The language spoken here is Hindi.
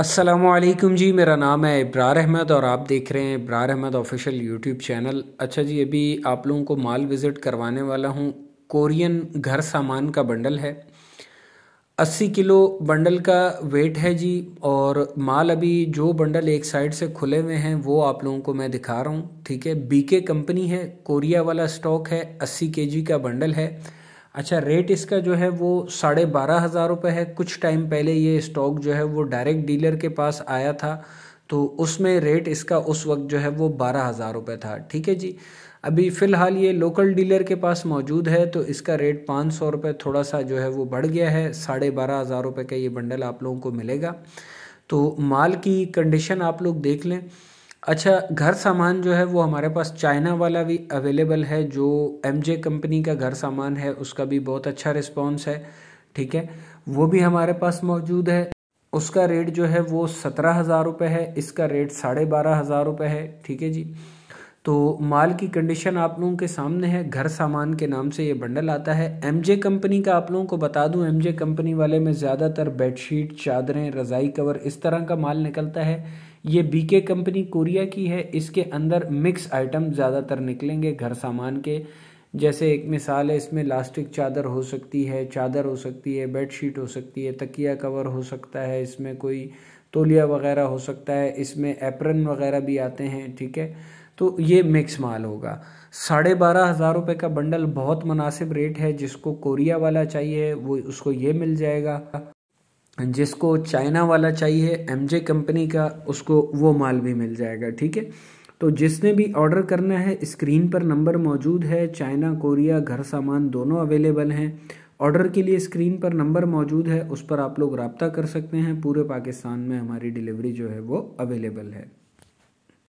असलम जी मेरा नाम है इब्रार अहमद और आप देख रहे हैं Ibrar Ahmed official YouTube channel अच्छा जी अभी आप लोगों को माल विज़िट करवाने वाला हूँ कोरियन घर सामान का बंडल है 80 किलो बंडल का वेट है जी और माल अभी जो बंडल एक साइड से खुले हुए हैं वो आप लोगों को मैं दिखा रहा हूँ ठीक है बीके कंपनी है कोरिया वाला स्टॉक है अस्सी के का बंडल है अच्छा रेट इसका जो है वो साढ़े बारह हज़ार रुपये है कुछ टाइम पहले ये स्टॉक जो है वो डायरेक्ट डीलर के पास आया था तो उसमें रेट इसका उस वक्त जो है वो बारह हज़ार रुपये था ठीक है जी अभी फ़िलहाल ये लोकल डीलर के पास मौजूद है तो इसका रेट पाँच सौ रुपये थोड़ा सा जो है वो बढ़ गया है साढ़े बारह हज़ार रुपये का ये बंडल आप लोगों को मिलेगा तो माल की कंडीशन आप लोग देख लें अच्छा घर सामान जो है वो हमारे पास चाइना वाला भी अवेलेबल है जो एम जे कंपनी का घर सामान है उसका भी बहुत अच्छा रिस्पॉन्स है ठीक है वो भी हमारे पास मौजूद है उसका रेट जो है वो सत्रह हज़ार रुपये है इसका रेट साढ़े बारह हज़ार रुपये है ठीक है जी तो माल की कंडीशन आप लोगों के सामने है घर सामान के नाम से ये बंडल आता है एम जे कंपनी का आप लोगों को बता दूं एम जे कंपनी वाले में ज़्यादातर बेडशीट चादरें रज़ाई कवर इस तरह का माल निकलता है ये बीके कंपनी कोरिया की है इसके अंदर मिक्स आइटम ज़्यादातर निकलेंगे घर सामान के जैसे एक मिसाल है इसमें लास्टिक चादर हो सकती है चादर हो सकती है बेडशीट हो सकती है तकिया कवर हो सकता है इसमें कोई तोलिया वगैरह हो सकता है इसमें एप्रन वगैरह भी आते हैं ठीक है तो ये मिक्स माल होगा साढ़े बारह हज़ार रुपये का बंडल बहुत मुनासिब रेट है जिसको कोरिया वाला चाहिए वो उसको ये मिल जाएगा जिसको चाइना वाला चाहिए एमजे कंपनी का उसको वो माल भी मिल जाएगा ठीक है तो जिसने भी ऑर्डर करना है स्क्रीन पर नंबर मौजूद है चाइना कोरिया घर सामान दोनों अवेलेबल हैं ऑर्डर के लिए स्क्रीन पर नंबर मौजूद है उस पर आप लोग रबता कर सकते हैं पूरे पाकिस्तान में हमारी डिलीवरी जो है वो अवेलेबल है